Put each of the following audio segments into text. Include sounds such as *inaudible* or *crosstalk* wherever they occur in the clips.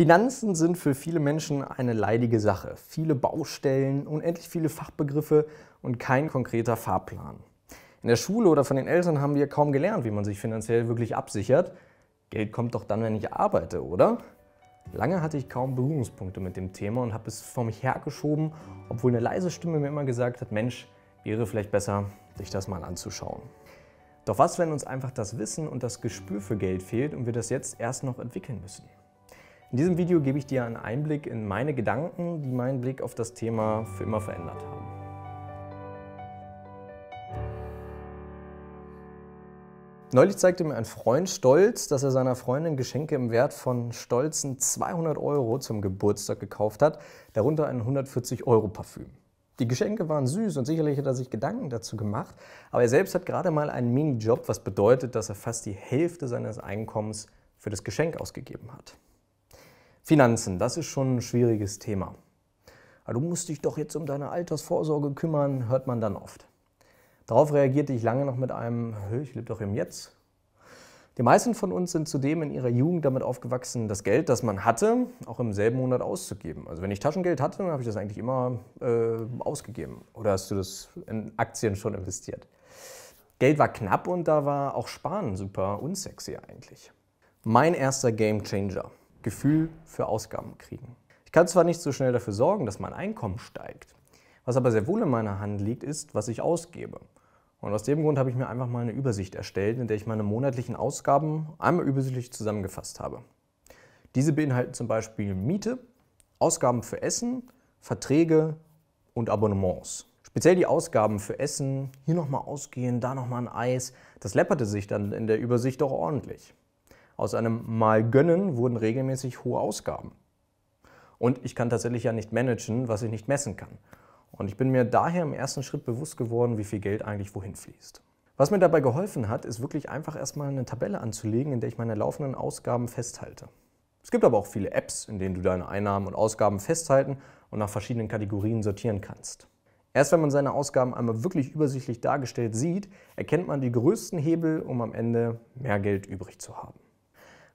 Finanzen sind für viele Menschen eine leidige Sache. Viele Baustellen, unendlich viele Fachbegriffe und kein konkreter Fahrplan. In der Schule oder von den Eltern haben wir kaum gelernt, wie man sich finanziell wirklich absichert. Geld kommt doch dann, wenn ich arbeite, oder? Lange hatte ich kaum Berührungspunkte mit dem Thema und habe es vor mich hergeschoben, obwohl eine leise Stimme mir immer gesagt hat, Mensch, wäre vielleicht besser, sich das mal anzuschauen. Doch was, wenn uns einfach das Wissen und das Gespür für Geld fehlt und wir das jetzt erst noch entwickeln müssen? In diesem Video gebe ich dir einen Einblick in meine Gedanken, die meinen Blick auf das Thema für immer verändert haben. Neulich zeigte mir ein Freund stolz, dass er seiner Freundin Geschenke im Wert von stolzen 200 Euro zum Geburtstag gekauft hat, darunter ein 140 Euro Parfüm. Die Geschenke waren süß und sicherlich hat er sich Gedanken dazu gemacht, aber er selbst hat gerade mal einen Minijob, was bedeutet, dass er fast die Hälfte seines Einkommens für das Geschenk ausgegeben hat. Finanzen, das ist schon ein schwieriges Thema. Du musst dich doch jetzt um deine Altersvorsorge kümmern, hört man dann oft. Darauf reagierte ich lange noch mit einem, ich lebe doch im Jetzt. Die meisten von uns sind zudem in ihrer Jugend damit aufgewachsen, das Geld, das man hatte, auch im selben Monat auszugeben. Also wenn ich Taschengeld hatte, dann habe ich das eigentlich immer äh, ausgegeben. Oder hast du das in Aktien schon investiert? Geld war knapp und da war auch Sparen super unsexy eigentlich. Mein erster Game Changer. Gefühl für Ausgaben kriegen. Ich kann zwar nicht so schnell dafür sorgen, dass mein Einkommen steigt, was aber sehr wohl in meiner Hand liegt, ist, was ich ausgebe. Und aus dem Grund habe ich mir einfach mal eine Übersicht erstellt, in der ich meine monatlichen Ausgaben einmal übersichtlich zusammengefasst habe. Diese beinhalten zum Beispiel Miete, Ausgaben für Essen, Verträge und Abonnements. Speziell die Ausgaben für Essen, hier nochmal ausgehen, da nochmal ein Eis, das läpperte sich dann in der Übersicht auch ordentlich. Aus einem Mal gönnen wurden regelmäßig hohe Ausgaben. Und ich kann tatsächlich ja nicht managen, was ich nicht messen kann. Und ich bin mir daher im ersten Schritt bewusst geworden, wie viel Geld eigentlich wohin fließt. Was mir dabei geholfen hat, ist wirklich einfach erstmal eine Tabelle anzulegen, in der ich meine laufenden Ausgaben festhalte. Es gibt aber auch viele Apps, in denen du deine Einnahmen und Ausgaben festhalten und nach verschiedenen Kategorien sortieren kannst. Erst wenn man seine Ausgaben einmal wirklich übersichtlich dargestellt sieht, erkennt man die größten Hebel, um am Ende mehr Geld übrig zu haben.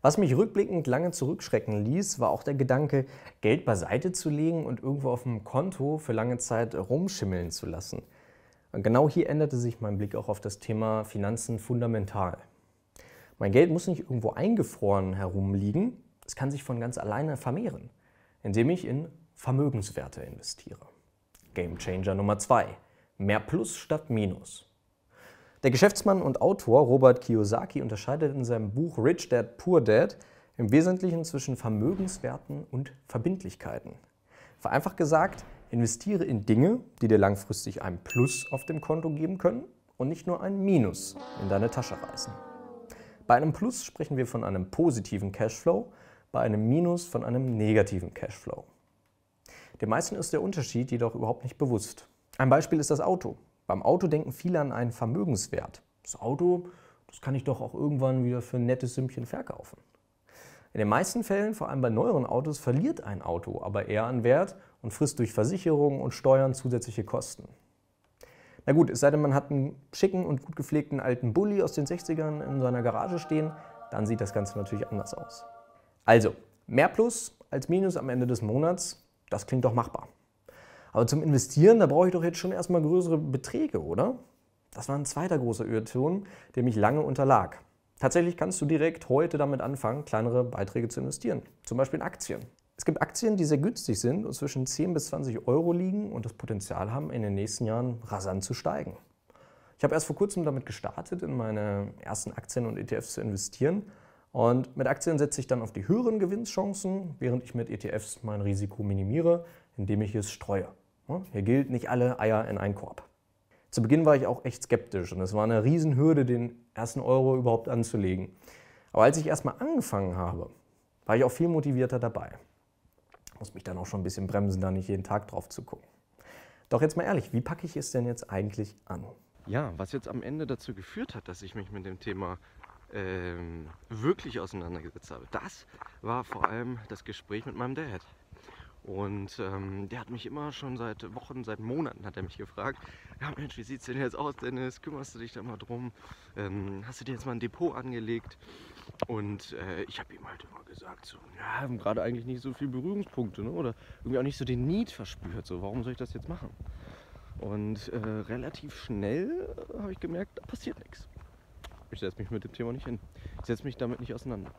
Was mich rückblickend lange zurückschrecken ließ, war auch der Gedanke, Geld beiseite zu legen und irgendwo auf dem Konto für lange Zeit rumschimmeln zu lassen. Und genau hier änderte sich mein Blick auch auf das Thema Finanzen fundamental. Mein Geld muss nicht irgendwo eingefroren herumliegen, es kann sich von ganz alleine vermehren, indem ich in Vermögenswerte investiere. Gamechanger Nummer 2. Mehr Plus statt Minus. Der Geschäftsmann und Autor Robert Kiyosaki unterscheidet in seinem Buch Rich Dad Poor Dad im Wesentlichen zwischen Vermögenswerten und Verbindlichkeiten. Vereinfacht gesagt, investiere in Dinge, die dir langfristig ein Plus auf dem Konto geben können und nicht nur ein Minus in deine Tasche reißen. Bei einem Plus sprechen wir von einem positiven Cashflow, bei einem Minus von einem negativen Cashflow. Den meisten ist der Unterschied jedoch überhaupt nicht bewusst. Ein Beispiel ist das Auto. Beim Auto denken viele an einen Vermögenswert. Das Auto, das kann ich doch auch irgendwann wieder für ein nettes Sümmchen verkaufen. In den meisten Fällen, vor allem bei neueren Autos, verliert ein Auto aber eher an Wert und frisst durch Versicherungen und Steuern zusätzliche Kosten. Na gut, es sei denn, man hat einen schicken und gut gepflegten alten Bulli aus den 60ern in seiner Garage stehen, dann sieht das Ganze natürlich anders aus. Also, mehr Plus als Minus am Ende des Monats, das klingt doch machbar. Aber zum Investieren, da brauche ich doch jetzt schon erstmal größere Beträge, oder? Das war ein zweiter großer Irrtum, der mich lange unterlag. Tatsächlich kannst du direkt heute damit anfangen, kleinere Beiträge zu investieren, zum Beispiel in Aktien. Es gibt Aktien, die sehr günstig sind und zwischen 10 bis 20 Euro liegen und das Potenzial haben, in den nächsten Jahren rasant zu steigen. Ich habe erst vor kurzem damit gestartet, in meine ersten Aktien und ETFs zu investieren. Und mit Aktien setze ich dann auf die höheren Gewinnchancen, während ich mit ETFs mein Risiko minimiere, indem ich es streue. Hier gilt nicht alle Eier in einen Korb. Zu Beginn war ich auch echt skeptisch und es war eine Riesenhürde, den ersten Euro überhaupt anzulegen. Aber als ich erstmal angefangen habe, war ich auch viel motivierter dabei. Muss mich dann auch schon ein bisschen bremsen, da nicht jeden Tag drauf zu gucken. Doch jetzt mal ehrlich, wie packe ich es denn jetzt eigentlich an? Ja, was jetzt am Ende dazu geführt hat, dass ich mich mit dem Thema ähm, wirklich auseinandergesetzt habe, das war vor allem das Gespräch mit meinem Dad. Und ähm, der hat mich immer schon seit Wochen, seit Monaten hat er mich gefragt, ja Mensch, wie sieht's denn jetzt aus, Dennis? Kümmerst du dich da mal drum? Ähm, hast du dir jetzt mal ein Depot angelegt? Und äh, ich habe ihm halt immer gesagt, so, ja, haben gerade eigentlich nicht so viele Berührungspunkte, ne? Oder irgendwie auch nicht so den Need verspürt, so, warum soll ich das jetzt machen? Und äh, relativ schnell äh, habe ich gemerkt, da passiert nichts. Ich setze mich mit dem Thema nicht hin. Ich setze mich damit nicht auseinander.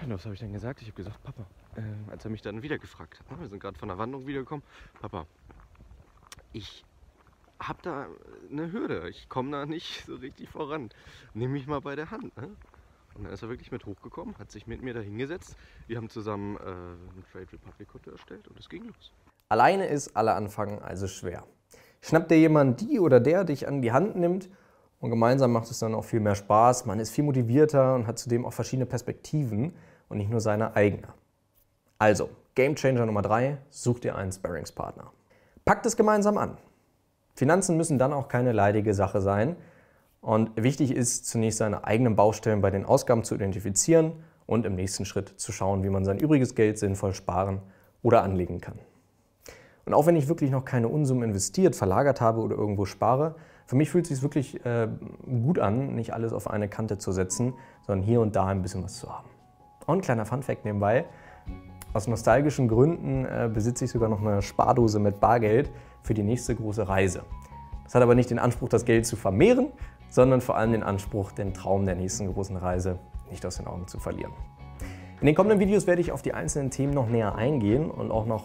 Ja, was habe ich dann gesagt? Ich habe gesagt, Papa, äh, als er mich dann wieder gefragt hat. Ne? Wir sind gerade von der Wanderung wiedergekommen. Papa, ich habe da eine Hürde. Ich komme da nicht *laughs* so richtig voran. Nimm mich mal bei der Hand. Ne? Und dann ist er wirklich mit hochgekommen, hat sich mit mir da hingesetzt. Wir haben zusammen äh, eine Trade Republic-Kutte erstellt und es ging los. Alleine ist alle anfangen also schwer. Schnappt dir jemand die oder der dich an die Hand nimmt und gemeinsam macht es dann auch viel mehr Spaß. Man ist viel motivierter und hat zudem auch verschiedene Perspektiven und nicht nur seine eigene. Also, Game Changer Nummer 3, such dir einen Sparringspartner. Packt es gemeinsam an. Finanzen müssen dann auch keine leidige Sache sein. Und wichtig ist, zunächst seine eigenen Baustellen bei den Ausgaben zu identifizieren und im nächsten Schritt zu schauen, wie man sein übriges Geld sinnvoll sparen oder anlegen kann. Und auch wenn ich wirklich noch keine Unsummen investiert, verlagert habe oder irgendwo spare, für mich fühlt es sich wirklich äh, gut an, nicht alles auf eine Kante zu setzen, sondern hier und da ein bisschen was zu haben. Und kleiner Funfact nebenbei, aus nostalgischen Gründen äh, besitze ich sogar noch eine Spardose mit Bargeld für die nächste große Reise. Das hat aber nicht den Anspruch, das Geld zu vermehren, sondern vor allem den Anspruch, den Traum der nächsten großen Reise nicht aus den Augen zu verlieren. In den kommenden Videos werde ich auf die einzelnen Themen noch näher eingehen und auch noch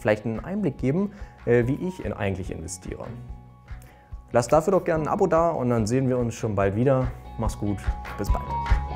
vielleicht einen Einblick geben, äh, wie ich in eigentlich investiere. Lasst dafür doch gerne ein Abo da und dann sehen wir uns schon bald wieder. Mach's gut, bis bald.